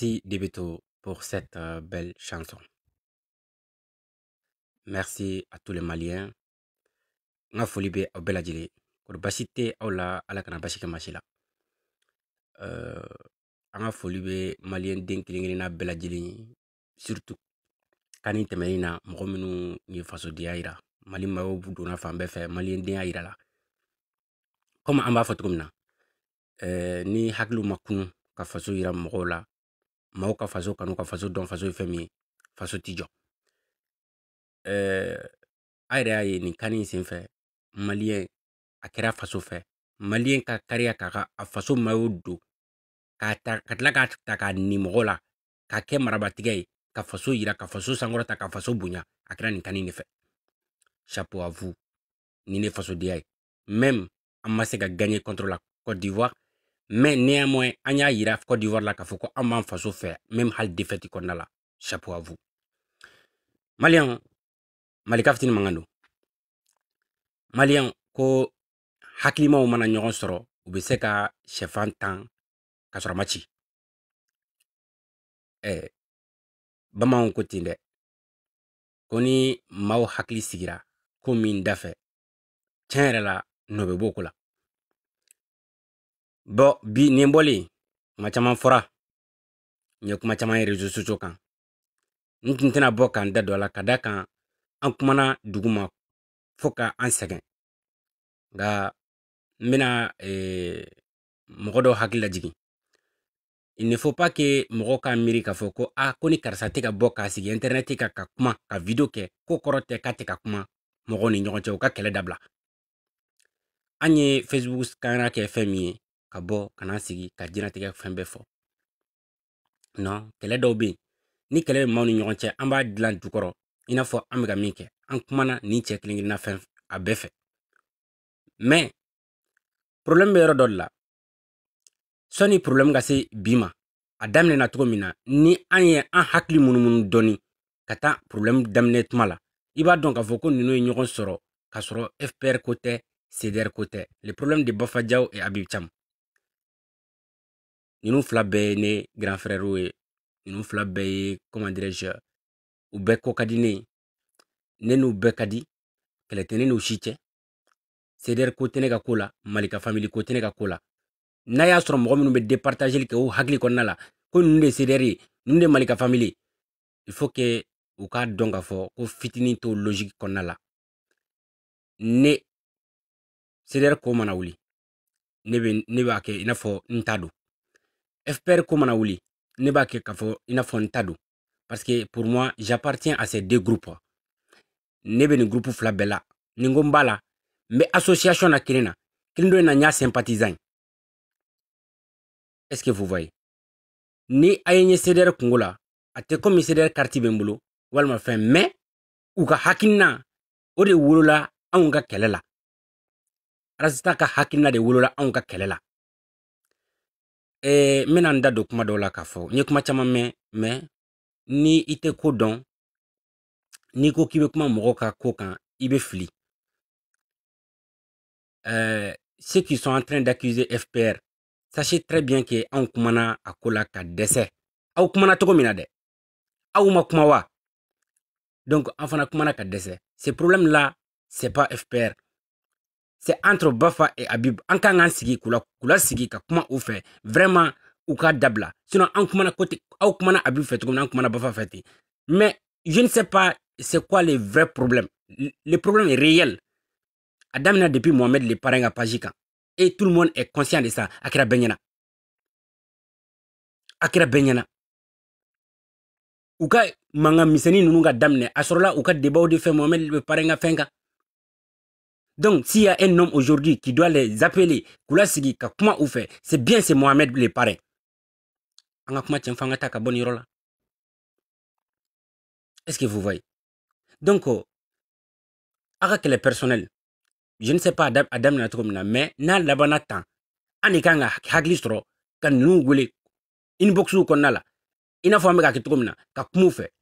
Merci Dibito pour cette belle chanson. Merci à tous les Maliens. Nga foli be aw bɛɛ lajɛlen kɔni la ala kana basike machila. la an ka foli bɛ na den kelen kelenna bɛɛ lajɛlen ye surtout kan ni tɛmɛnen na mɔgɔ minnu ye fasodenya yira mali maaw donna fan bɛɛ fɛ maliyɛn Malien y'a la komi amba b'a ni haklu ma ka faso yira la maaw ka faso kanu ka faso dɔn faso ye fɛn min ye faso ti jɔ ɛɛ a yɛrɛ y'a ye nin kani in sen fɛ maliyɛn a kɛra faso fɛ maliyɛn ka kariya k'a ka a faso mayo don k'a ta ka tila k'a ta k'a ni mɔgɔ la k'a kɛ marabatigɛ ye ka faso yira ka faso sankɔrɔta ka faso bonya a kɛra nin kani de fɛ chapeau à vous ni ne fasodenya ye même an ma se ka gagner contre la Côte d'Ivoire mais néanmoins an y'a yira Côte d'Ivoire la k'a fɔ ko an b'an faso fɛ même hali défaite kɔnɔna la chapeau à vous maliyɛnw malika fitini mankan don maliyɛnw ko hakilimaw mana ɲɔgɔn sɔrɔ u be se ka sɛfan tan ka sɔrɔ eh, a ma ci ɛɛ bamananw ko ten dɛ ko ni maw hakili sigira ko min da fɛ tiɲɛ yɛrɛ la nɔ be b'o ko la bɔn bi nin bɔlen kuma caman fɔra n ye kuma caman ye soso kan n tun tɛna bɔ k'an da don a la ka da kan an kumana dugu ma fo ka an sɛgɛn nka n bɛna eh, mɔgɔ dɔw hakili lajigin il ne faut pas que mɔgɔ k'a miiri k'a fɔ ko a ko ni karisa tɛ ka bɔ k'a sigi intɛrɛnɛti kan ka kuma ka video kɛ ko kɔrɔ tɛ k'a tɛ ka kuma mɔgɔw ni ɲɔgɔn cɛ u ka kɛlɛ dabila an ye facebook kana kɛ fɛn min ye ka bɔ ka na sigi ka jinatigɛ fɛn bɛɛ fɔ nɔn kɛlɛ dɔw be yen ni kɛlɛ be maw ni ɲɔgɔn cɛ an b'a dilan jukɔrɔ i n'a fɔ an bɛ ka min kɛ an kumana nin cɛ kelen kelenna fɛn a bɛɛ fɛ mɛ problɛmu be yɔrɔ dɔ de la sɔni problɛmu ka se bi ma a daminɛna cogo min na ni an ye an hakili munumunu dɔɔni ka taa problɛmu daminɛ tuma la i b'a dɔn k'a fɔ ko ninu ye ɲɔgɔn sɔrɔ k'a sɔrɔ fpr ko tɛ cdr ko tɛ le problème de bafa jaw et abib cham Ni nou flabbeye ne gran freyro e, ni nou flabbeye, komandreje, oube kwa kadine, nen oube kadi, kele tenen ou chite, seder kote ne kakola, malika familie kote ne kakola. Nayastrom gomi nou be departaje li ke ou hagli kon nala, kwen nou de sederi, nou de malika familie, ifo ke ou ka don gafo, kwen fiti ni to logik kon nala. Ne, seder kwa manawli, ne be akè, inafo, nintadou. FPR ko mana wuli ne b'a kɛ k'a fɔ i n'a fɔ n ta don parce que pour moi j'appartiens à ces deux groupes ne bɛ nin groupe fila bɛɛ la ni n ko n b'a la n bɛ association na kelen na kelen dɔ in na n y'a sympathisant ye est ce que vous voyez ni a ye n ye CDR kungo la a tɛ komi CDR carte bɛ n bolo walima fɛn mais u ka hakilina o de wolola anw ka kɛlɛ la arasita ka hakilina de wolola anw ka kɛlɛ la Eh menanda n da kuma la kafo, kuma ni itekodon, kodon, n'i ko k'i bɛ kuma mɔgɔw ko ceux qui sont en train d'accuser FPR sachez très bien que anw kumana a kola ka dɛsɛ Au kumana toko minade. Au donc an fana kumana ka dese. ce problème là c'est pas FPR c'est entre Bafa et Abib. en kan k'an sigi la k'u ka kuma u vraiment ou ka dabla. sinon en kumana côté aw kumana Habib Bafa fait. mais je ne sais pas c'est quoi le vrai problème le problème est réel a n'a depuis Mohamed le parrain à page et tout le monde est conscient de ça akira Benyana akira Benyana Ou ka mankan misɛnnin ninnu a ka de Mohamed le donc, s'il y a un homme aujourd'hui qui doit les appeler, sigi Kakuma ou fait, c'est bien, c'est Mohamed le parrain. Est-ce que vous voyez Donc, oh, avec le personnel, je ne sais pas, Adam mais na labanatan, anikanga haglistro, kan nous goulé, ou konala, n'a fɔ an bɛ na a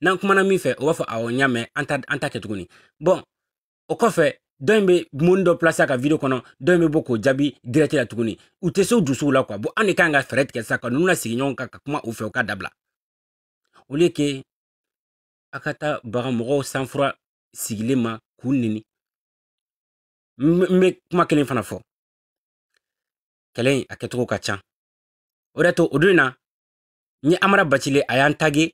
un qui fait bon o fait dɔ in be moni dɔ plase a ka video kɔnɔ dɔ in be bɔ k'o jaabi dirɛti la tuguni u tɛ se u dusuw la kuwa bon an de kan ka fɛɛrɛ tigɛ sa ka nunu lasigi ɲɔgɔn kan ka kuma u fɛ u ka dabila o le ke a ka ta baga mɔgɔw sanfura sigilen ma k'u nini n be kuma kelen fana fɔ kɛlɛ a kɛcogo ka can o de to o don na n ye amara bacile a y'an tage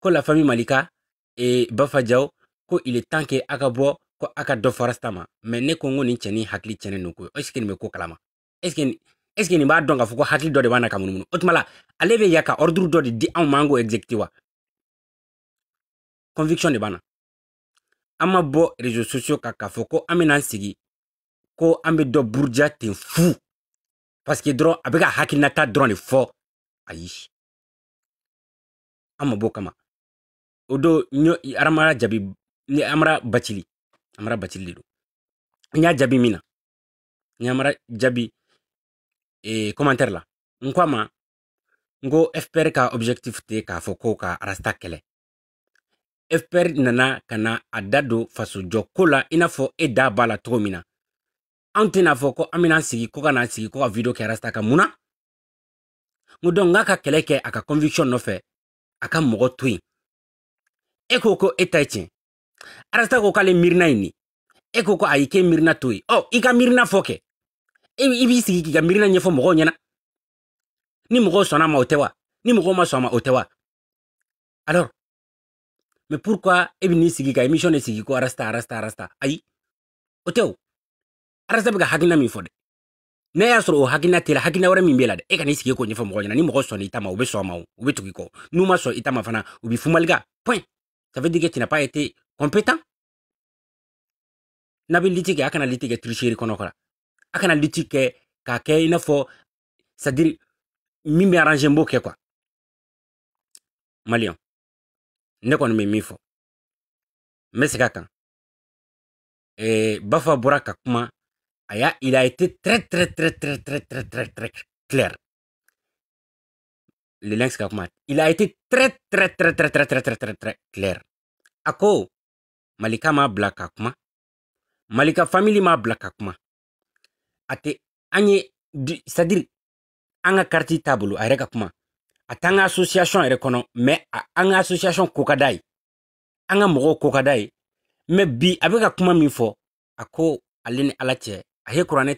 ko la fami malika e bafa jaw ko il est temps ke a ka bɔ ko a ka dɔ fara sita mɛ ne ko n ko nin cɛnin hakili cɛnnen don ko est ce nin bɛ ko kalama est ce nin b'a dɔn k'a fɔ ko hakili dɔ de b'a na ka munumunu o tuma la ale bɛ ya ka dɔ de di anw ma an k'o exécuter wa conviction de b'a na an ma bɔ réseaux sociaux kan k'a fɔ ko an bɛna an sigi ko an bɛ dɔ buruja ten fu parce dɔrɔn a bɛ ka hakilinata dɔrɔn de fɔ ayi an ma b'o kama o don n y'o amara jabi n amara bacili amara batilliɗo nya jabi mina nyamara jabi e eh, commentaire la nkwama ngo fpr ka objectif te k'a fɔ ko ka rasta kɛlɛ fpr nana ka na a da don fasojɔ ko la i n'a fɔ e da b'a la cogo min na anw tɛna fɔ ko an bena sigi ko ka na sigi ko ka video kɛ rasta ka muna na n ko dɔnk n k'a ka kɛlɛ kɛ a ka conviction nɔfɛ a ka mɔgɔ to yen e ko ko e ta tiɲɛ arasta ko k'ale miirina ye nin e ko ko ayi k'e miirina to yen oh, ɔ i ka miirina fɔ kɛ i b'i sigi k'i ka miirina ɲɛfɔ mɔgɔw ɲɛna ni mɔgɔw sɔnna ma o tɛ wa ni mɔgɔw ma sɔn ma o tɛ wa alors mais pourquoi e bɛ n'i sigi ka émission de sigi ko arasta arasta arasta ayi o tɛ o arasta bɛ ka hakilina min fɔ dɛ n'a y'a sɔrɔ o hakilina tɛ la hakilina wɛrɛ min bɛ la dɛ e ka n'i sigi k'o ɲɛfɔ mɔgɔw ɲɛna ni mɔgɔ sɔnna i ta ma u bɛ sɔn a ma o u bɛ tugu i kɔ n'u ma sɔn i ta ma fana u bɛ funbali point Ça veut dire que tu n'as pas été compétent. Nabi litike akana litike tricherie Tu kala. Akana litike ka ke ina fo c'est-à-dire mimi arranger mboke quoi. Malion, Ne connais même pas. Mais c'est kakan. Et Bafa Buraka Kuma, il a été très très très très très très très très clair le Lynx Kakmat, il a été très, très, très, très, très, très, très, très, très clair. Ako, Malika ma blakakma. Malika family ma blakakma. akuma, anye, A c'est-à-dire, anga karti a association yɛrɛ kono, mais anga association kokadai, anga d'a kokadai, me Mais bi, avec akuma mi kuma alene fɔ, a ko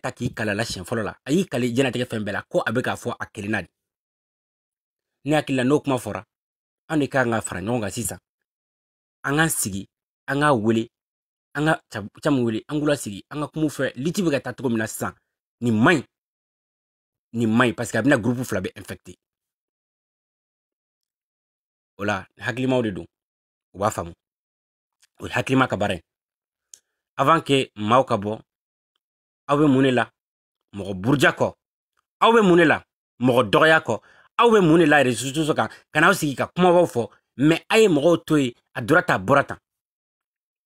taki ni la siɲɛ folola. la. A y'i ko avec ne hakili n'o kuma fɔra an de kan ka fara ɲɔgɔn kan sisan an k'an sigi an k'a wele an ka caman wele an k'u lasigi an ka kumaw fɛ liti bɛ ka taa cogo min na sisan nin man ɲi nin man parce que a bɛna gurupu fila bɛ infecté o la hakilimaw de don u b'a faamu o ye hakilima ka baara ye avant que maaw ka bɔ aw bɛ mun de la mɔgɔ buruja kɔ aw bɛ mun de la mɔgɔ dɔgɔya kɔ aw bɛ mun de la resources kan ka n'aw sigi ka kumabaw fɔ mɛ a ye mɔgɔw to yen a dora ta bɔra tan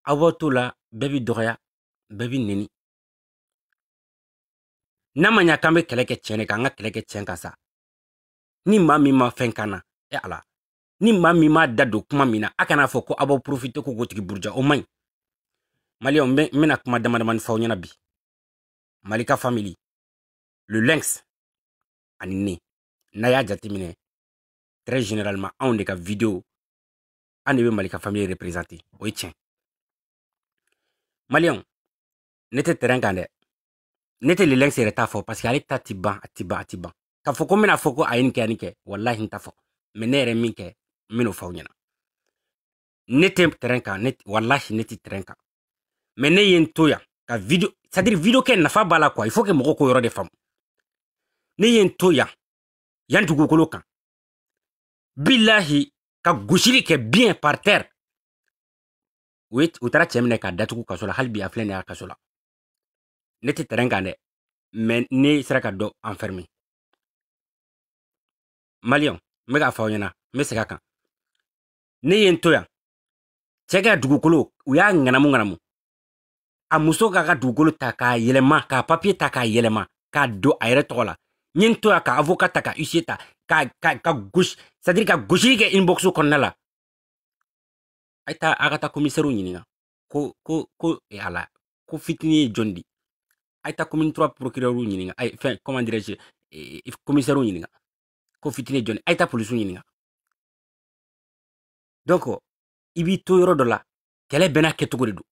aw b'aw to la bɛɛ bi dɔgɔya bɛɛ bi neni n'a ma ɲa k'an bɛ kɛlɛ kɛ tiɲɛ de kan an ka kɛlɛ kɛ tiɲɛ kan sa ni maa min ma fɛn kan na e ala ni maa min m'a da don kuma min na a kana fɔ ko aw b'aw porofite ko k'o tigi buruja o man ɲi maliyɛnw n bɛna kuma dama damani f'aw ɲɛna bi mali ka famili le lynx ani ne n'a y'a jateminɛ très généralement anw de ka video an de be malika ka famille o ye tiɲɛ maliyɛnw ne tɛ terrain kan dɛ ne tɛ lelɛnx yɛrɛ t'a fɔ parce ale ta ti ban a ti ban a ti ban k'a fɔ ko n fɔ ko a ye nin kɛ a kɛ walahi n t'a fɔ mɛ ne yɛrɛ min kɛ n bɛn'o ɲɛna ne tɛ terrain kan ne ne tɛ terrain kan mɛ ne ye n to yan ka video c'est video kɛ nafa b'a la quoi il faut que mɔgɔw k'o yɔrɔ de faamu ne ye n to yan yan dugukolo kan bilahi ka gusili kɛ biyɛn par terre u taara cɛ minɛ k'a datugu kaso la hali a filɛ ni y'a kaso la ne tɛ tɛrɛn kan dɛ mɛ ne sera ka dɔ enferme maliyɛn n bɛ k'a fɔ ɲɛna n bɛ segin kan ne ye n to yan cɛ ka dugukolo u y'a ŋanamu ŋanamu a muso k'a ka dugukolo ta k'a yɛlɛma k'a papiye ta k'a yɛlɛma k'a don a yɛrɛ tɔgɔ la ɲe n toya ka avoka ta ka usie ta ka gosi sadiri ka gosili kɛ inbox kɔnɔna la a ta a ka taa komisɛriw ɲininga ko ko ko e ala ko fitini ye jɔn di a ta commune trois procurɛrw ɲininga ay fɛn comment dirais je komisɛriw e, e, ɲininga ko fitini ye jɔn di a ta polisiw ɲininga donc i b'i to yɔrɔ dɔ la kɛlɛ bɛɛ n'a kɛcogo de don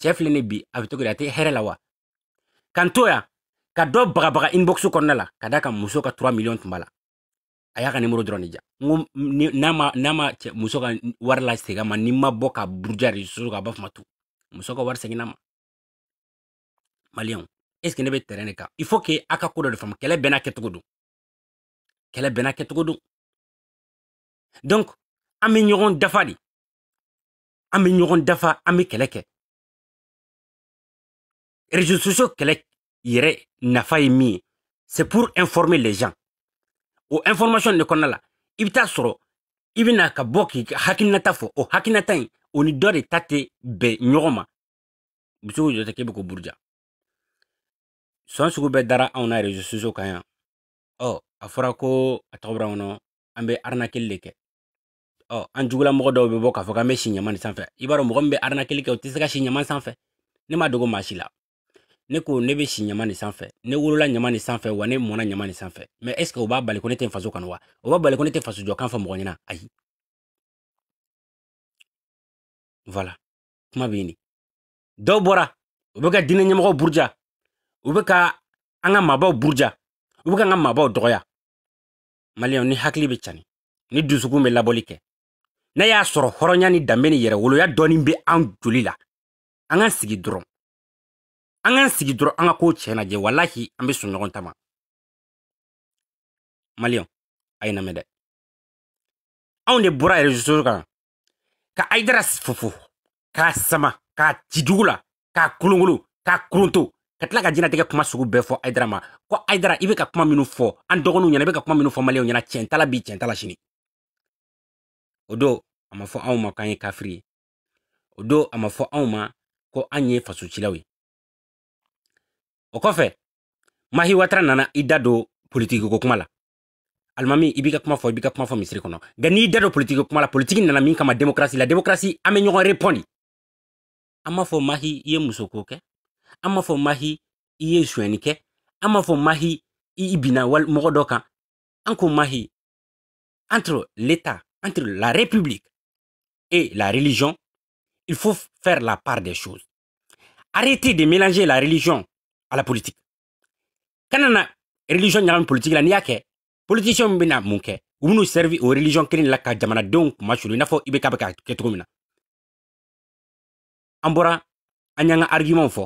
cɛ filɛ ne bi a bɛ cogo di a tɛ hɛrɛ la wa kan to yan Kadwa baga baga inboksu kon nela. Kadaka mousoka 3 milyon tmbala. Ayaka nimro dron nija. Nama mousoka war lastega. Man nima boka brujari. Mousoka war sengi nama. Malian. Eske nebe teren e ka. I fo ke akakou do de fama. Kele bena ket kou do. Kele bena ket kou do. Donk. Ame nyo ron dafa di. Ame nyo ron dafa. Ame keleke. Rejou sosyo keleke. yɛrɛ nafa ye min ye c'est pour informer les gens o information de kɔnɔna la i bɛ taa sɔrɔ i bɛna ka bɔ k'i ka hakilinata fɔ o hakilinata in o ni dɔ de ta tɛ bɛn ɲɔgɔn ma musow jɔ tɛ k'e bɛ ko buruja sɔn sugu bɛɛ dara anw na réseaux sociaux kan yan ɔ a fɔra ko a tɔgɔ bɛ kɔnɔ an bɛ arnaqueli de kɛ ɔ an jugula mɔgɔ dɔw bɛ bɔ k'a fɔ k'an bɛ si ɲaman nin sanfɛ i b'a dɔn mɔgɔ min bɛ arnaqueli kɛ o tɛ se ka si ɲaman sanfɛ ne ma dogo maa si la ne ko ne bɛ si ɲama nin sanfɛ ne wolola ɲama nin sanfɛ wa ne mɔna ɲama nin sanfɛ mɛ est o b'a bali ko ne tɛ n faso kanu wa o b'a bali ko ne tɛ faso jɔkan fɔ mɔgɔ ɲɛna ayi voilà kuma bɛ yen dɔw bɔra u bɛ ka diinɛ ɲɛmɔgɔw buruja u bɛ ka an ka maabaw buruja u bɛ ka an ka maabaw dɔgɔya maliyɛnw ni hakili bɛ cani ni dusukun bɛ labɔli kɛ n'a y'a sɔrɔ hɔrɔnya ni danbe ni yɛrɛwoloya dɔɔnin bɛ an joli la an ka sigi dɔrɔn an k'an sigi dɔrɔn an ka ko cɛ lajɛ walahi an bɛ sɔn ɲɔgɔn ta ma a ye namɛ dɛ anw de bɔra rezo kan ka ayidara fofo k'a sama k'a ci dugu la k'a kolonkolon k'a koronto ka tila ka jɛnatigɛ kuma sugu bɛɛ fɔ ayidara ma ko ayidara i bɛ ka kuma minnu fɔ an dɔgɔninw ɲɛna i bɛ ka kuma minnu fɔ maliyɛnw ɲɛna tiɲɛ t'a bi tiɲɛ t'a sini o don a ma fɔ anw ma k'an ye kafiri ye o don a ma fɔ anw ma ko an ye fasocilaw ye o kɔfɛ mahi watara nana i da don politiki ko kuma la alimami i b'i ka kuma fɔ i b'i ka kuma fɔ n'i la nana min kama demokrasi la demokrasi an bɛ ɲɔgɔn répondre an m'a fɔ mahi i ye musoko kɛ an m'a fɔ mahi i ye suɲɛni mahi i wal mɔgɔ dɔ mahi entre l'état entre la république et la religion il faut faire la part des choses arrêtez de mélanger la religion à la politique kana na religion ɲagami politique la n'i y'a kɛ politisiyɛn min bena mun kɛ u ben'u servi o religion kelen la ka jamanadenw kuma sulu i n'a fɔ i be ka be ka kɛ min na an bɔra an y'an ka argumentw fɔ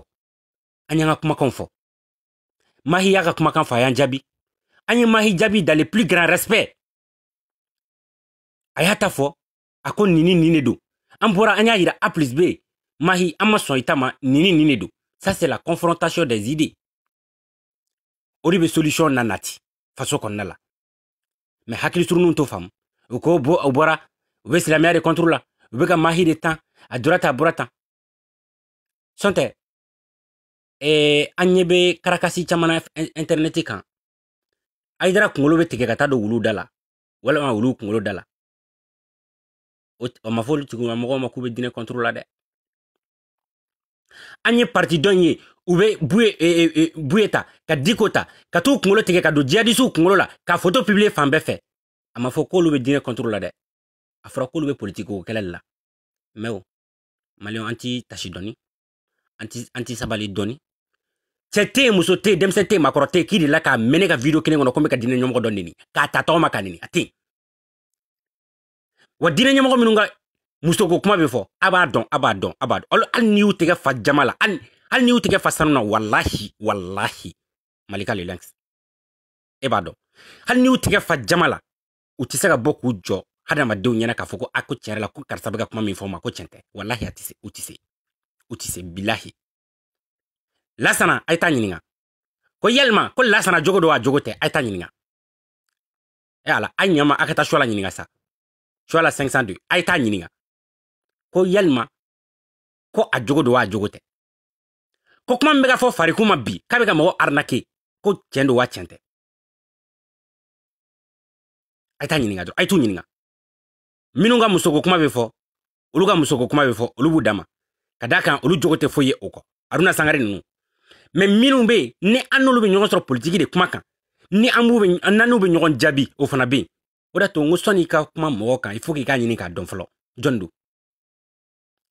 an y'an ka kumakanw fɔ mahi y'a ka kumakan fɔ a y'an jaabi an ye mahi jaabi dans le plus grand respect a y'a ta fɔ a ko nini nin ne don an bɔra an y'a yira a plus b mahi an ma sɔn i ta ma nini nin ne don Ça, c'est la confrontation des idées. Oribe solution nanati. Faso konala. Mais hakili surunu to fam. Uko bo obora. la islamia ah, de contrôle. Ube ka mahi de temps. Adurata aburata. Sonte. Eh, anyebe karakasi chamana interneti kan. Aidara kungolo wuludala, dala. Wala ma wulu kungolo dala. O ma tugu ma ma dine contrôle la de. an ye parti dɔn ye u bɛ buye e, e, e buye ta ka diko ta ka t'u kunkolo tigɛ ka don jihadisiw kunkolo la ka foto publie fan bɛɛ fɛ a ma fɔ k'olu bɛ diinɛ kɔntoro la dɛ a fɔra k'olu bɛ politiko kɛlɛ la mɛ o maliyɛn an ti tasi dɔɔni an ti sabali dɔɔni cɛ tɛ yen muso tɛ yen denmisɛn tɛ yen maakɔrɔ tɛ yen k'i delila k'a mɛn ne ka video kelen kɔnɔ ko n bɛ ka diinɛ ɲɛmɔgɔ dɔ neni k'a ta tɔgɔma ka neni a tɛ yen wa diinɛ ɲɛmɔgɔ minnu ka muso ko kuma bɛ fɔ a b'a dɔn a b'a dɔn a b'a dɔn hali n'i y'u tɛgɛ fa jama la hali hali n'i y'u tɛgɛ fa sanu na walahi walahi malika lelanx e b'a dɔn hali n'i y'u tɛgɛ fa jama la u tɛ se ka bɔ k'u jɔ hadamadenw ɲɛna k'a fɔ ko a ko tiɲɛ yɛrɛ la ko karisa bɛ ka kuma min fɔ ma ko tiɲɛ tɛ walahi a tɛ se u tɛ se u tɛ se bilahi lasana a ye taa ɲininka ko yalima ko lasana jogo do wa jogo tɛ a ye taa ɲininka e ala a ɲɛma a ka taa suwa ɲininka sa suwa 502 a ye taa ɲininka Kwa yalma, kwa ajogo do a ajogote. Kwa kwa mbega fwa farikou mba bi, kwa mbega mbo arnake, kwa chen do wa chente. Aitan njeninga, aitou njeninga. Minou gwa mwoso kwa kwa mbefo, oulou gwa mwoso kwa kwa mbefo, oulou dama. Kwa dakan, oulou jogote foye oko. Aruna sangare ninou. Men minou be, ne anou be nyo gwa sot politiki de kwa makan. Ne anou be nyo gwa njabi ou fwana be. O datou, ngo soni kwa kwa mba mbo kan, ifo ki kwa njeni kwa don falo. Jondou.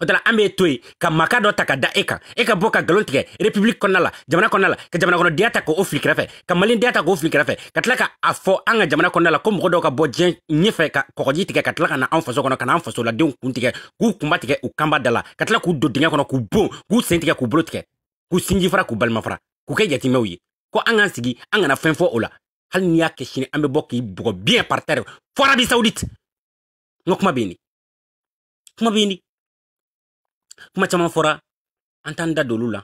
o tala an b'e to yen ka maka dɔ ta ka da e kan e ka bɔ ka galon tigɛ republiki kɔnɔna la jamana kɔnɔna la ka jamana kɔnɔdenya ta k'o fili kɛrɛfɛ ka malidenya ta k'o fili kɛrɛfɛ ka tila ka a fɔ an ka jamana kɔnɔna la ko mɔgɔ dɔw ka bɔ diɲɛ ɲɛfɛ ka kɔgɔji tigɛ ka tila ka na an faso kɔnɔ ka na an fasoladenw kun tigɛ k'u kunba tigɛ u kanba da la ka tila k'u don dingɛ kɔnɔ k'u bon k'u sen tigɛ k'u bolo tigɛ k'u sinji fara k'u balima fara k'u kɛ jatimɛw ye ko an k'an sigi an kana fɛn fɔ o la hali n'i y'a kɛ sini an bɛ bɔ k'i bɔgɔ biyɛn par tɛrɛ fo arabi saudite n ka kuma bɛ yen kuma bɛ yen kuma caman fɔra an t'an da dolu la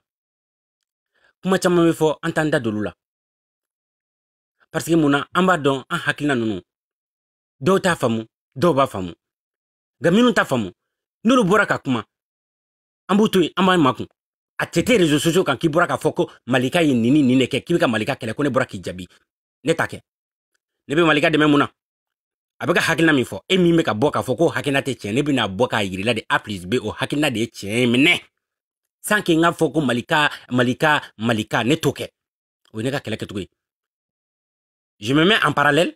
kuma caman bɛ fɔ an t'an da dolu la pariseke mun na an b'a dɔn an hakilina ninnu dɔw t'a faamu dɔw b'a faamu nka minnu t'a faamu n'olu bɔra ka kuma an b'u to yen an b'an makun a tɛ tɛ réseaux sociaux kan k'i bɔra k'a fɔ ko malika ye nin ni nin de kɛ k'i bɛ ka malika kɛlɛ ko ne bɔra k'i jaabi ne t'a kɛ ne bɛ malika dɛmɛ mun na a bɛ ka hakilina min fɔ e min bɛ ka bɔ k'a fɔ ko hakilina tɛ tiɲɛ ne bɛna bɔ k'a yir'i la de a plus b o hakilina de ye tiɲɛ minɛ san k'i k'a fɔ ko malika malika malika ne t'o kɛ o ye ne ka kɛlɛ kɛcogo ye je me mets en parallèle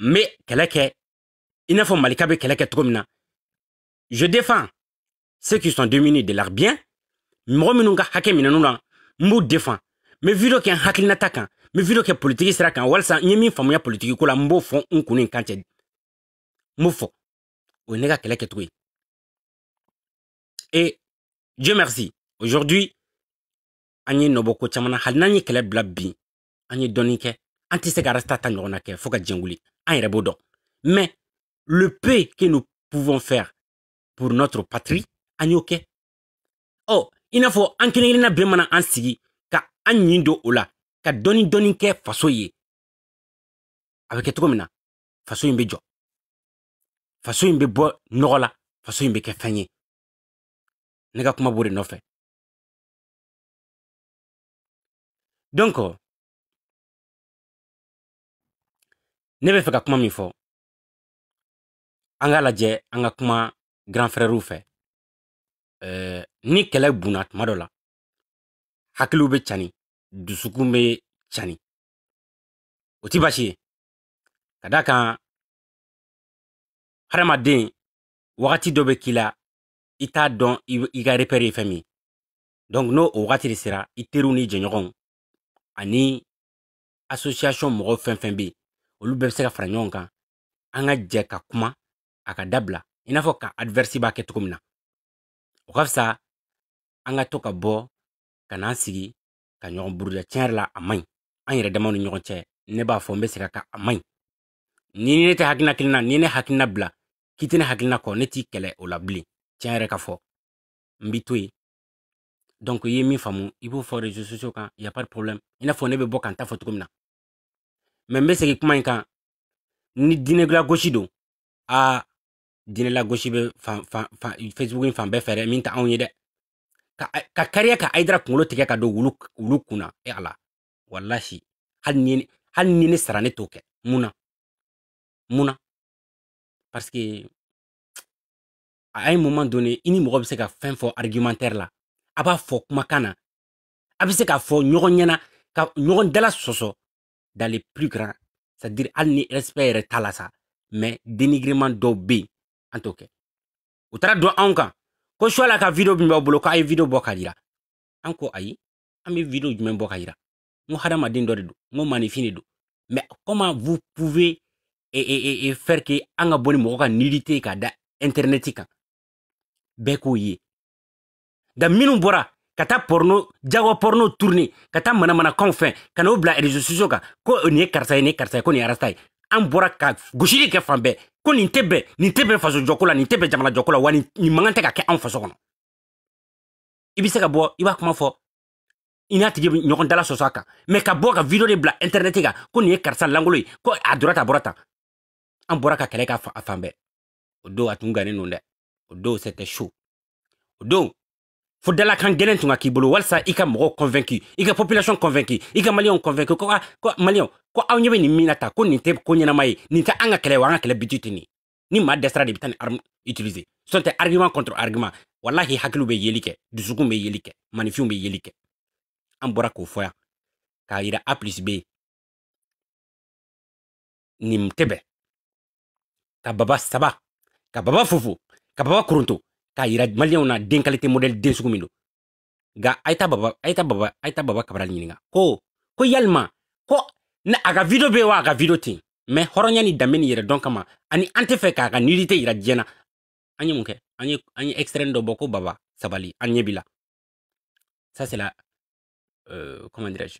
n bɛ kɛlɛ kɛ i n'a fɔ malika bɛ kɛlɛ kɛ cogo min na je défends ceux qui sont démunis de leur bien mɔgɔ minnu ka hakɛ minɛn'u la n b'u défend n bɛ video kɛ n hakilinata kan n be video kɛ politiki sira kan walisa n ye min faamuya politiki ko la n b'o fɔ n kunnin kan cɛ n b'o fɔ o ye ne ka kɛlɛ kɛcogo ye et dieu merci aujourd'hui an ye nɔbɔ ko caman na hali n'an ye kɛlɛ bila bi an ye dɔɔni kɛ an tɛ se ka rasta ta ɲɔgɔn na kɛ fɔɔ ka jɛn wuli an yɛrɛ b'o dɔn mais le peu que nous pouvons faire pour notre patrie an y'o kɛ ɔ i n'a fɔ an kelen kelenna bɛɛ mana an sigi ka an ɲin don o la Doni doni ke fasyoye Awe ket koumina Fasyoyen be jo Fasyoyen be bo Nogola Fasyoyen be ke fanyen Nega kouma bode nofe Donko Nebe faka kouma mifo Anga laje Anga kouma Gran fre rufe eh, Ni ke laj bunat madola Hakil oube chani dusukun bɛ cani o ti baasi ye ka da kan hadamaden wagati dɔ bɛ k'i la i t'a dɔn i ka repɛri ye fɛn min ye donc n'o o wagati de sera i teriw ni jɛɲɔgɔnw ani association mɔgɔ fɛn fɛn bɛ yen olu bɛɛ bɛ se ka fara ɲɔgɔn kan an ka jɛ ka kuma a ka dabila i n'a fɔ ka adversi b'a kɛ cogo min na o ka fisa an ka to ka bɔ ka n'an sigi ka ɲɔgɔn buruja tiɲɛ yɛrɛ la a man ɲi an yɛrɛ damaw ni ɲɔgɔn cɛ ne b'a fɔ n bɛ segin ka a man ɲi ni ne tɛ hakilina kelen na ni ne hakilina bila k'i tɛ ne hakilina kɔ ne t'i kɛlɛ o la bilen tiɲɛ yɛrɛ ka fɔ n b'i to yen donc i ye min faamu i b'o fɔ réseaux sociaux kan y a pas de problème i n'a fɔ ne bɛ bɔ ka n ta fɔ cogo min na mais n bɛ segin kuma in kan ni diinɛla gosi don aa diinɛla gosi bɛ fan fan fan facebook in fan bɛɛ fɛ dɛ min tɛ anw ye dɛ ka kariya ka ayidara kunkolo tigɛ ka don wulu wulu kunna e eh, ala walahi hali ni hali ni ne sara ne t'o kɛ mun na parce que à un moment donné i ni mɔgɔ bɛ se ka fɛn fɔ argumentaire la a b'a fɔ kumakan na a bɛ se k'a fɔ ɲɔgɔn ɲɛna ka ɲɔgɔn dala sɔsɔ dans les plus grands c'est à dire hali ni respect yɛrɛ sa mais dénigrement dɔw bɛ yen an t'o kɛ u taara don ko su ala ka video min b'aw a ye video bɔ ka yira an ko ayi an bɛ video jumɛn bɔ ka yira n ko hadamaden dɔ comment vous pouvez faire que an ka bɔ ni mɔgɔ ka da internet kan k'o ye da minnu bɔra ka porno jago porno tourner kata manamana konfen, fɛ ka bila réseaux sociaux kan ko nin ye karisa ye ye karisa ye ko ni ye arasta ye ka ko nin tɛ bɛn nin tɛ bɛn faso jɔko la nin tɛ bɛn jamana jɔko la wa nin mankan tɛ ka kɛ anw faso kɔnɔ i be se ka bɔ i b'a kuma fɔ i n'a tigi ɲɔgɔn dala sɔsɔ a kan mɛ ka bɔ ka video de bila intɛrnɛti kan ko nin ye karisa langolo ye ko a dɔra ta bɔra tan an bɔra ka kɛlɛ ka a fan bɛɛ o don a tun gannen non dɛ o don sɛtɛ so o don fo dalakan gɛlɛn tun ka k'i bolo walasa i ka mɔgɔw convaincu i ka population convaincu i ka maliyɛnw convaincu ko a ko maliyɛnw ko aw ɲɛ bɛ nin min na ta ko nin tɛ ko ɲɛnama ye nin tɛ an ka kɛlɛ wa an ka kɛlɛ biti tɛ nin ni maa dɛsɛra de bɛ taa ni arme utiliser sɔn tɛ argument contre argument walahi hakiliw bɛ yeli kɛ dusukun bɛ yeli kɛ manifinw bɛ yeli kɛ an bɔra k'o fɔ yan k'a yira a plus b nin tɛ bɛn ka baba saba ka baba fofo ka baba koronto k'a yira maliyɛnw na den kalite model den sugu min don nka a ye taa baba a ye taa baba a ye taa baba kabarali ɲininka ko ko yalima ko ne a ka video be wa a ka video ten mɛ hɔrɔnya ni danbe ni yɛrɛ dɔn kama ani an tɛ fɛ k'a ka nirite yira diɲɛ na an ye mun kɛ an ye extrɛn dɔ bɔ ko baba sabali an ɲɛ bi ça c'est la euh, comment dirais je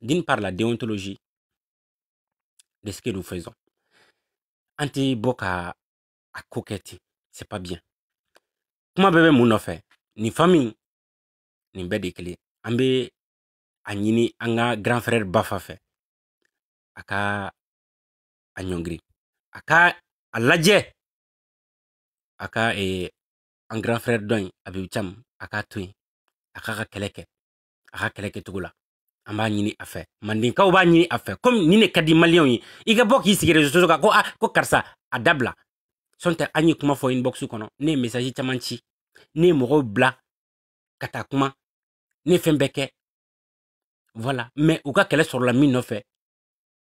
d'une part la déontologie de ce que nous faisons an tɛ bɔ ka a ko kɛ ten c'est pas bien kuma bɛɛ bɛ mun nɔfɛ nin fami nin bɛɛ de kelen an bɛ a ɲini an ka grand frère bafa fɛ aka ka a ɲɔngiri a ka a lajɛ a ka an grand frère dɔ in a bi cam a k'a to yen a k'a ka kɛlɛ kɛ a ka kɛlɛ kɛcogo la an b'a ɲini a fɛ mandenkaw b'a ɲini a fɛ komi ni ne ka di maliyɛnw ye i ka bɔ k'i sigi réseau sociaux kan ko a ko karisa a dabila sɔn tɛ an ye kuma fɔ inbox kɔnɔ ne ye message caman ci ne ye mɔgɔw bila ka taa kuma ne ye fɛn bɛɛ kɛ voilà mais u ka kɛlɛ sɔrɔla min nɔfɛ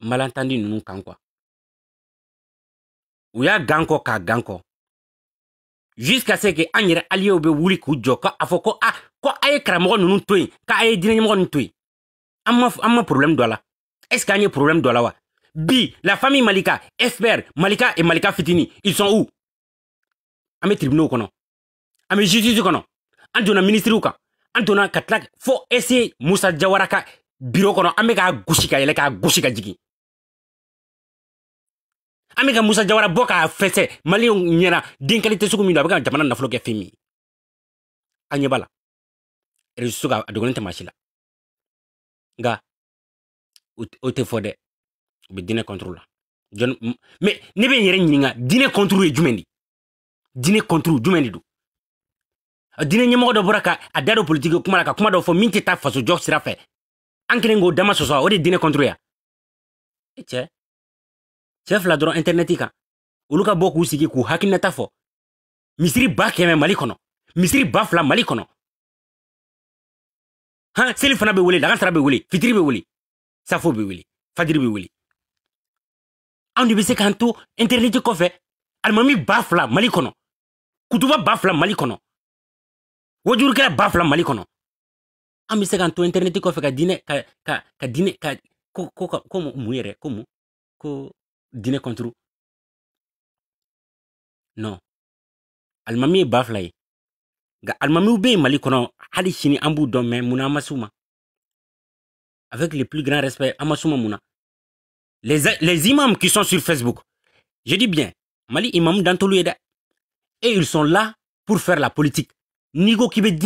Malentendu nous kan kuwa u y'a k'a ganko. jusqu'à ce que an yɛrɛ aliyew be wuli k'u jɔ a ko a ah, ko a ye karamɔgɔ to k'a ye diinɛɲɛmɔgɔ ninnu to yen ma problème dɔ est ce que problème dɔ wa bi la famille malika expert malika et malika fitini ils sont où an bɛ tribunaux kɔnɔ an bɛ justice kɔnɔ an donna ka tila fo ese musa jawara ka biro kɔnɔ an bɛ k'a gosi ka yɛlɛ k'a an be ka musa jawara bɔ e k'a fɛsɛ maliyɛnw ɲɛna denkali tɛ sugu min don a bɛ ka jamana nafolo kɛ fɛn min ye an ɲɛ b'a la resu ka a dogolen tɛ la nka o tɛ fɔ dɛ u bɛ diinɛ kɔntoro la jɔn mɛ ne bɛ n yɛrɛ ɲininka diinɛ kɔntoro ye jumɛn de diinɛ kɔntoro jumɛn de don diinɛ ɲɛmɔgɔ dɔ bɔra ka a da don politiki kuma la ka kuma dɔ fɔ min tɛ taa fasojɔ sira fɛ an kelen k'o dama sɔsɔ o de diinɛ kɔntoro ya e cɛ cɛ fila dɔrɔn intɛrnɛti kan olu ka bɔ k'u sigi k'u hakilinata fɔ misiri ba kɛmɛ mali kɔnɔ misiri ba fla mali kɔnɔ ha seli fana be wele lagansara be wele fitiri be wele safo be wele fajiri be wele anw de be se k'an to intɛrnɛti kɔfɛ almami ba fla mali kɔnɔ kutuba ba fla mali kɔnɔ wajurukɛla ba fla mali kɔnɔ an be se k'an to intɛrnɛti kɔfɛ ka diinɛ ka ka ka diinɛ ka ko ko ko mun yɛrɛ ko mun ko dina kontru non al ye ba fila ye nka alimamiw halishini Ambu mali kɔnɔ hali sini avec le plus grand respect an munna les, les imams qui sont sur facebook je dis bien mali imam dantolu ye et ils sont là pour faire la politique n'i ko k'i bɛ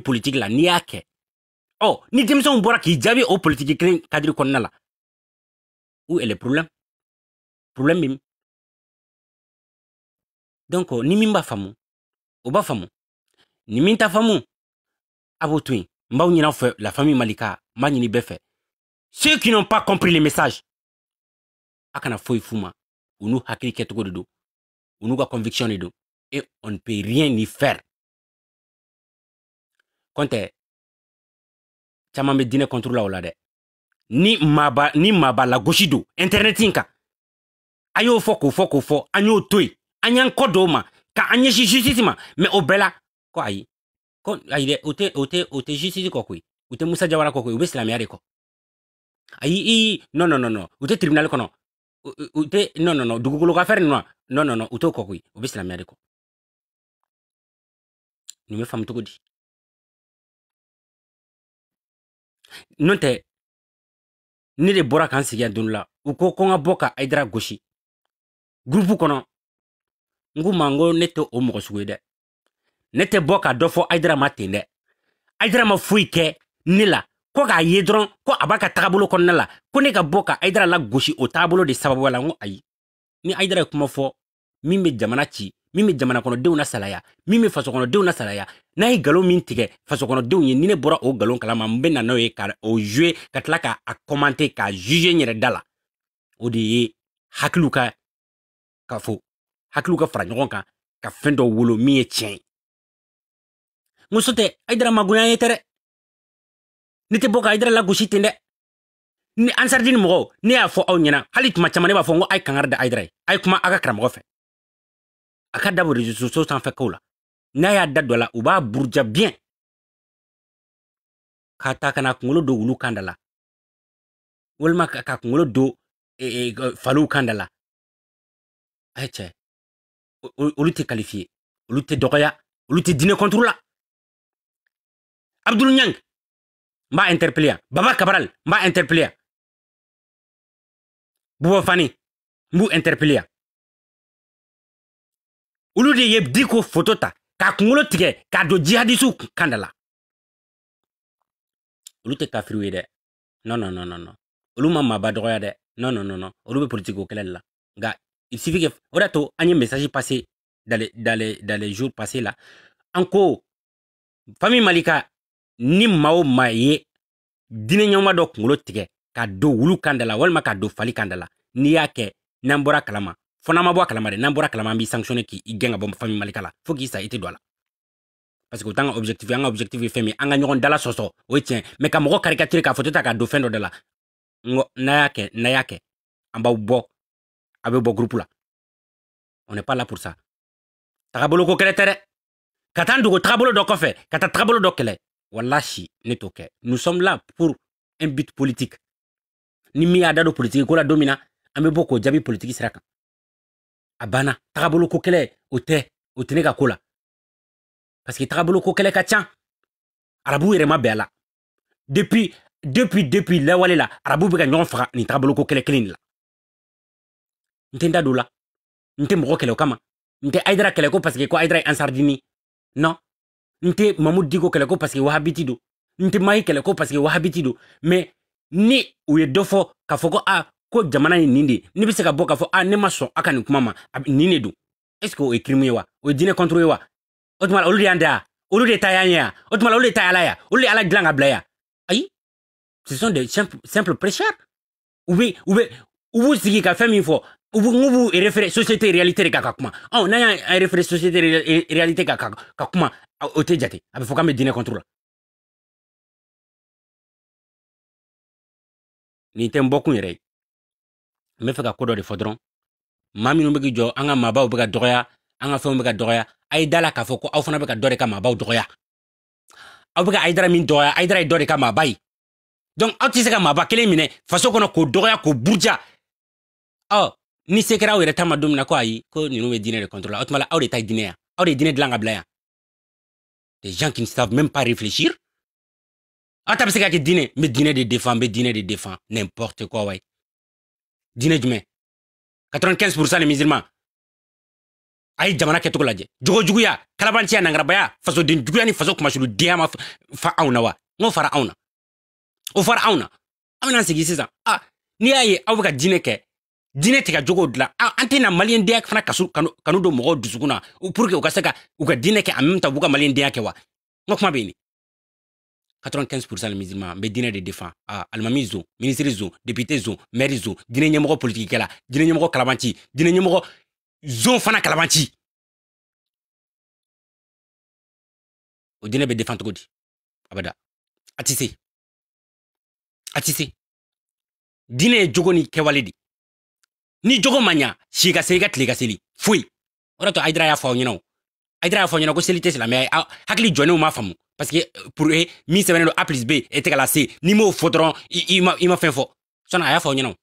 politik politique la n'i y'a kɛ ɔ ni denmisɛnw bɔra k'i jaabi o politique kelen kadiri kɔnɔna la où est le problème donc ni min b'a o b'a ni min t'a faamu a la famille malika n ni befe. ceux qui n'ont pas compris le message akana foi fuma, unu nous u unu ga kɛcogo conviction et on ne peut rien y faire Quand tu as contre la ni maba ni maba internet a y'o fɔ k'o fɔ k'o fɔ an y'o to yen an y'an kɔ dɔw ma ka an ɲɛsin justice ma mɛ o bɛɛ la ko ayi ko ayi dɛ o tɛ o tɛ o tɛ justice kɔ koyi u tɛ musa jabara kɔ koyi u bɛ silamɛya de kɔ ayi i non non non u tɛ tribunal kɔnɔ u tɛ non non non dugukolo ka fɛn ninnu na non non non u t'o kɔ koyi u bɛ silamɛya de kɔ nin bɛ faamu cogo di n'o tɛ ne de bɔra k'an sigi yan don dɔ la u ko ko n ka bɔ ka hayidara gosi gurupu kɔnɔ n k'u ma n ko ne tɛ o mɔgɔ sugu ye dɛ ne tɛ bɔ ka dɔ fɔ ayidara ma ten dɛ ayidara ma foyi kɛ ne la ko k'a ye dɔrɔn ko a b'a ka taabolo kɔnɔna la ko ne ka bɔ ka ayidara lagosi o taabolo de sababuya la n ko ayi ni ayidara ye kuma fɔ min bɛ jamana ci min bɛ jamana kɔnɔdenw na salaya min bɛ faso kɔnɔdenw na salaya n'a ye nkalon min tigɛ faso kɔnɔdenw ye ni ne bɔra o nkalon kalama n bɛ na n'o ye ka o jouer ka tila k'a commenter k'a juger n yɛrɛ da la o de ye hakiliw ka ka fo hakiliw ka fara ɲɔgɔn kan ka fɛn dɔ wolo min ye tiɲɛ ye muso tɛ ayidara magoya ye tɛ dɛ ne tɛ bɔ ka ayidara lagosi ten dɛ ni ansaridini mɔgɔw ne y'a fɔ aw ɲɛna hali tuma caman ne b'a fɔ ko da ayidara ye a kuma a ka karamɔgɔ fɛ a ka dabɔ resoso sanfɛ kow la n'a y'a da dɔ la u b'a buruja biyɛn k'a ta kana kungolo don wulu kan da la walima ka kungolo don e, e, e, faliw kan da la A cɛ olu tɛ kalifa olu tɛ dɔgɔya olu tɛ diinɛ kɔntu la abudu ɲ n b'a npya baba kabararali n b'a npya n b'u npya olu de ye diko foto ta k'a kunkolo tigɛ k'a don jihadisiw kanda la olu tɛ kafiriw ye dɛ nɔnɔɔnɔ olu ma maaba dɔgɔya dɛ nɔnɔɔnɔ olu bɛ politigi la nka il suffit que o un to any message dans les, dans les, dans les jours passés là encore famille malika ni mao dîner ye dok ɲɛnama kado kunkolo wulu la fali n'i kalama fo ma kalama b'i sanctionné k'i gɛn bom fami famille malika la sa i tɛ parce que tang objectif ye objectif ye an dala soso o tiens, mais ka caricature k'a ta ka de la n n'a a bɛ bɔ groupe la on n'est pas là pour ça tagabolo ko kɛlɛ tɛ dɛ ka taa n dogo tagabolo dɔ kɔfɛ ka taa tagabolo dɔ kɛlɛ nous sommes là pour un but politique ni min y'a da don politiki ko la don min na an bɛ bɔ k'o jaabi sira kan a banna tagabolo ko kɛlɛ o tɛ o tɛ ka ko parce que tagabolo ko kɛlɛ ka can arabu yɛrɛ ma bɛn a la depuis depuis depuis lawale la arabu bɛ ka ɲɔgɔn faga nin tagabolo ko kɛlɛ kelen de nte ndadula nte mogo kele kama nte aidra kele ko paske ko aidra ansar dini no nte mamu digo kele ko paske wahabiti do nte mai kele ko paske wahabiti do me ni uye dofo kafoko a ko jamana ni nindi ni bise ka boka fo a ne maso aka ni kumama ni ne do eske o ekrimu ewa o dine kontro ewa otumala olu yanda olu de tayanya otumala olu de tayalaya olu ala glanga blaya ai ce sont des simples simple pressure ou oui ou vous sigi ka femi fo ubu nk'ubu refere sosiyete realite ka kakakuma oh ah, naya y'a refere sosiyete realite kakakuma ka kuma o tɛ jate a bɛ fɔ k'an bɛ diinɛ kɔntoro la nin tɛ n bɔkun ka ko de fodron mami maa minnu bɛ k'i jɔ an ka maabaw bɛ ka dɔgɔya an ka fɛnw bɛ ka dɔgɔya k'a fɔ aw fana bɛ ka dɔ ka maabaw doya aw bɛ ka ayidara min doya ayidara ye dɔ ka maaba donc aw tɛ se ka maaba kelen faso kɔnɔ k'o doya k'o burja oh ni se kɛra aw yɛrɛ don na ko ayi ko de contrôle o tuma aw de ta diner de langa dilan des gens qui ne savent même pas réfléchir aw ta bɛ se ka kɛ n de défend n bɛ de défend n'importe quoi wayi diinɛ jumɛn 95 pourcent des musulmans a ye jamana kɛcogo lajɛ jogojuguya kalabanciya nangarabaya fasodenjuguya ni faso kumasuludenya ma fa anw na wa n'o fara anw na o fara anw na anw bɛna sigi ah n'i y'a ye aw bɛ dinɛ tɛ ka jogow dilan an tɛna maliyɛndenya fana kasu kanu don mɔgɔw dusukun na pour que u ka se ka u ka dinɛ kɛ en même temps b'u ka maliyɛndenya kɛ wa n ka kuma bɛ 95 pourcent musulman n bɛ dinɛ de défend ah, alimami zon ministre zon député zon maire zon dinɛ ɲɛmɔgɔ politikikɛla dinɛ ɲɛmɔgɔ kalabanci dinɛ ɲɛmɔgɔ zon fana kalabanci o dinɛ bɛ défend cogo di abada a tɛ se a tɛ se dinɛ ye jogo ni kɛwale de ni jogo manya si ka se ka tile ka seli foyi o de to ayidara y'a fɔ aw ɲɛna o ayidara y'a fɔ aw ɲɛna ko seli tɛ silamɛya ye hakili jɔnnenw m'a faamu parce que eh, pour e eh, min sɛbɛnnen don a plus b e tɛ ka lase n'i m'o fɔ i ma i ma fɛn fɔ sinon a y'a fɔ aw ɲɛna o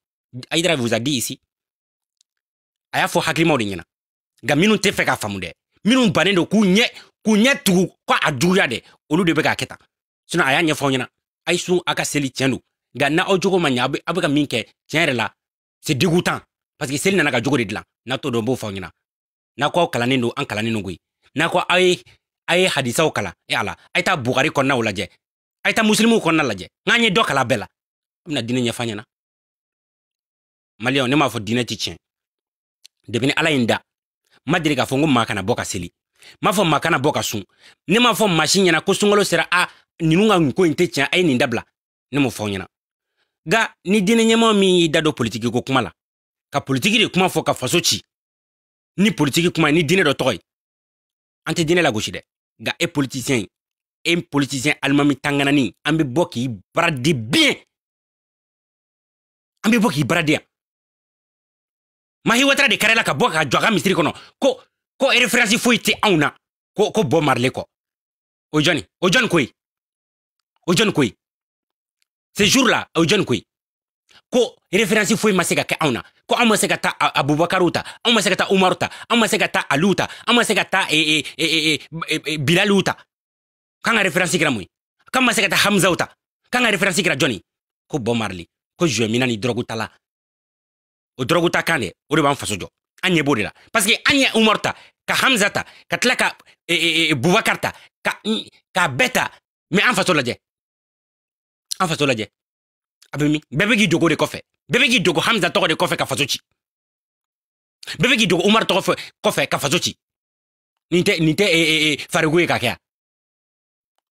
ayidara vous a dit ici a y'a fɔ hakilimaw de ɲɛna nka minnu tɛ fɛ k'a faamu dɛ minnu bannen don k'u ɲɛ k'u ɲɛ tugu kwa a juguya dɛ olu de be k'a kɛ tan sinon a y'a ɲɛfɔ aw ɲɛna a sun a ka seli tiɲɛ ga na n'aw jogo ma ɲɛ aw bɛ ka min kɛ tiɲɛ yɛrɛ la c'est dégoûtant parce que seli nana ka jogo de dilan n'a t'o dɔn b'o fɔ aw n'a ko aw kalannen don an kalannen don koyi n'a ko aw ye aw ye hadisaw kalan e ala a ye taa bugari kɔnɔnaw lajɛ a ye ta muslimuw kɔnɔna lajɛ n'an ye dɔ kalan bɛɛ la a bɛna diinɛ ɲɛfɔ ɲɛna maliyɛnw ne m'a fɔ diinɛ ti tiɲɛ depi ala ye da ma deli k'a fɔ n ko maa kana bɔ ka seli m'a fɔ kana bɔ ka sun ne m'a fɔ maa ɲɛna ko sunkalo sera a ninnu ka ko in tɛ tiɲɛ a ye nin dabila ne m'o fɔ ɲɛna nka ni diinɛ ɲɛmaa min y'i da don politiki ko kuma la ka politiki de kuma fɔ ka faso ci ni politiki kuma ni dinɛ dɔ tɔgɔ ye an tɛ dinɛ lagosi dɛ nka e politisiyɛn e politisiyɛn alimami tanganani an be bɔ k'i baradi biyɛn an be bɔ k'i baradi yan mahi watara de kɛrɛla e ka bɔ ka jɔ a ka misiri kɔnɔ ko ko referansi foyi tɛ anw na ko ko bɔ marile kɔ o jɔni o jɔni koyi o jɔni koyi ce jour la o jɔni koyi ko referansi foyi ma se ka kɛ anw na ko an ma se ka taa abubakariw ta an ma se ka taa umaru ta an ma se ka taa aliw ta an ma se ka taa eh, eh, eh, bilaliw ta kan ka referansi kɛra mun ye kan ma se ka taa hamzaw ta kan ka referansi kɛra jɔni ko bɔn marili ko zuwɛmina ni dɔrɔgu tala o dɔrɔgu ta kan dɛ o de b'an faso jɔ an ɲɛ b'o de la parce an ye umaru ta ka hamza ta ka tila ka bubakar ta ka bɛɛ ta mɛ an faso lajɛ an faso lajɛ a bɛ min bɛɛ bɛ k'i dogo de kɔfɛ bɛɛ bɛ k'i dogo hamza tɔgɔ de kɔfɛ ka faso ci bɛɛ bɛ k'i dogo umar tɔgɔ kɔfɛ ka faso ci nin tɛ nin tɛ e, e, e, ye ka kɛ a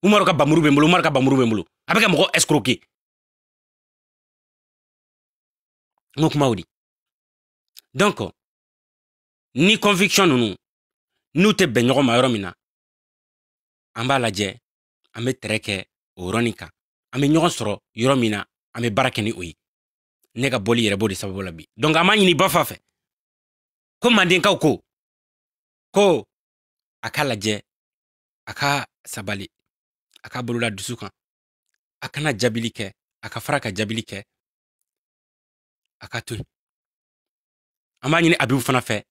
umaru ka bamuru bɛ n bolo umaru ka bamuru bɛ n bolo a bɛ ka mɔgɔ escroquer n ko kumaw di donc ni conviction ninnu n'u tɛ bɛn ɲɔgɔn ma yɔrɔ min na an b'a lajɛ an bɛ tɛrɛ kɛ o yɔrɔnin kan an bɛ ɲɔgɔn sɔrɔ yɔrɔ min na an bɛ baara kɛ ni o ye ne ka bɔli yɛrɛ b'o de sababu la bi donc a ma ɲini ba fa fɛ ko mandenkaw ko ko a ka lajɛ a ka sabali a ka bolola dusu kan a kana jabili kɛ a ka fara ka jabili kɛ a ka to an b'a ɲini abiw fana fɛ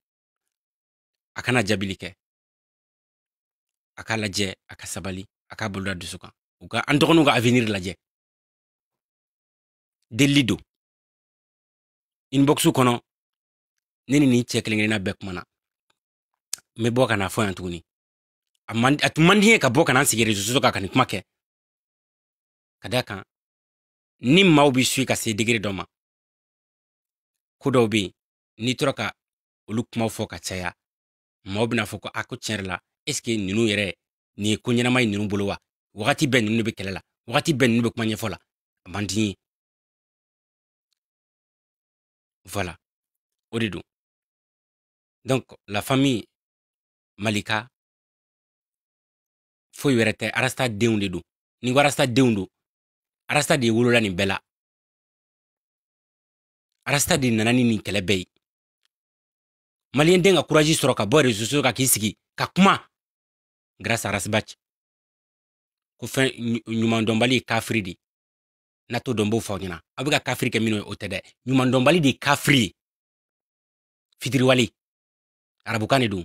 a kana jabili kɛ a ka lajɛ a ka sabali a ka boloda dusu kan u ka an dɔgɔninw ka avenir lajɛ delili do inboxu kɔnɔ ne ni nin cɛ kelen kelenna bɛɛ kumana n bɛ bɔ ka na fɔ yan tuguni a tun man di ye ka bɔ ka na n sigi resoso kan ka nin kuma kɛ ka da kan ni maaw bi sui ka se degere dɔ ma ko dɔw be yen n'i tora ka olu kumaw fɔ ka caya maaw bena fɔ ko a ko tiɲɛ yɛrɛ la eske nunu yɛrɛ nin ye ko ɲɛnama ye nunu bolo wa wagati bɛɛ nunu de be kɛlɛ la wagati bɛɛ nunu be kuma ɲɛfɔ la a man di ye Voilà. O de Donc, la famille Malika, foyi wɛrɛ tɛ arasta denw de do Ni ko arasta denw do arasta de wolola nin bɛɛ la. Arasta de nana ni nin kɛlɛ bɛɛ ye. Maliyɛn den ka courage sɔrɔ ka bɔ réseaux ka kan k'i sigi ka kuma grâce à Rasbach. Ko fɛn ɲumandɔnbali ye kafiri de ye n'a t'o dɔn n b'o fɔ aw ɲɛna aw bɛ ka kafiri kɛ minnu ye o tɛ dɛ ɲumandɔnbali de ye kafiri ye fitiriwale arabukan de don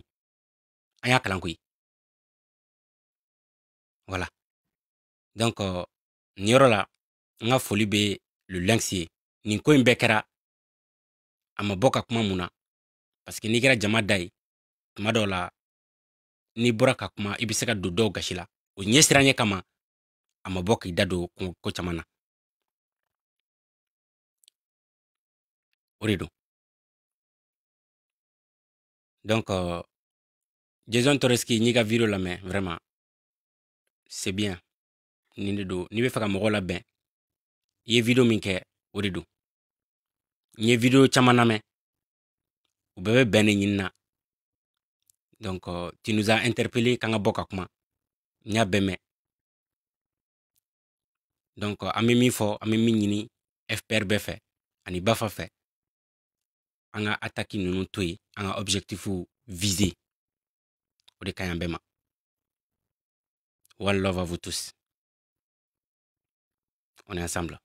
an y'a kalan koyi wala donc euh, nin yɔrɔ la n ka foli bɛ le lynx ye nin ko in bɛɛ kɛra a ma bɔ ka kuma mun na parce que n'i kɛra jama da ye tuma dɔw la n'i bɔra ka kuma i bɛ se ka don dɔw gasi la o ɲɛ siran ɲɛ kama a ma bɔ k'i da don ko caman na do Donc, euh, Jason Toreski qui n'y a la main, vraiment, c'est bien. Ni de do, ni faire mo la ben. Yé vidéo minke, ou de do. Ni vidéo chamaname. Ou bébé ben nina. Donc, euh, tu nous as interpellé quand boka kuma. Ni a beme. Donc, euh, ami mi fo, ami mi nini, ani bafa fait. On a attaqué nous to yen an ka objectifu On o de love à vous tous on est ensemble